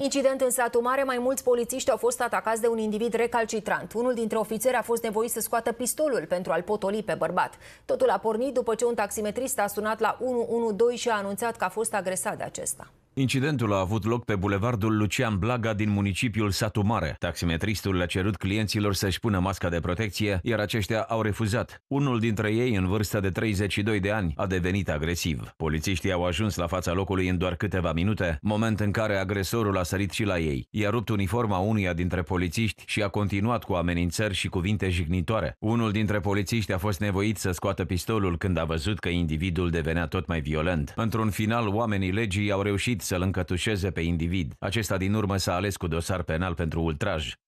Incident în satul mare, mai mulți polițiști au fost atacați de un individ recalcitrant. Unul dintre ofițeri a fost nevoit să scoată pistolul pentru a-l potoli pe bărbat. Totul a pornit după ce un taximetrist a sunat la 112 și a anunțat că a fost agresat de acesta. Incidentul a avut loc pe bulevardul Lucian Blaga din municipiul Satu Mare. Taximetristul le-a cerut clienților să-și pună masca de protecție, iar aceștia au refuzat. Unul dintre ei, în vârstă de 32 de ani, a devenit agresiv. Polițiștii au ajuns la fața locului în doar câteva minute, moment în care agresorul a sărit și la ei. I-a rupt uniforma unuia dintre polițiști și a continuat cu amenințări și cuvinte jignitoare. Unul dintre polițiști a fost nevoit să scoată pistolul când a văzut că individul devenea tot mai violent. Într-un final, oamenii legii au reușit să-l încătușeze pe individ. Acesta din urmă s-a ales cu dosar penal pentru ultraj.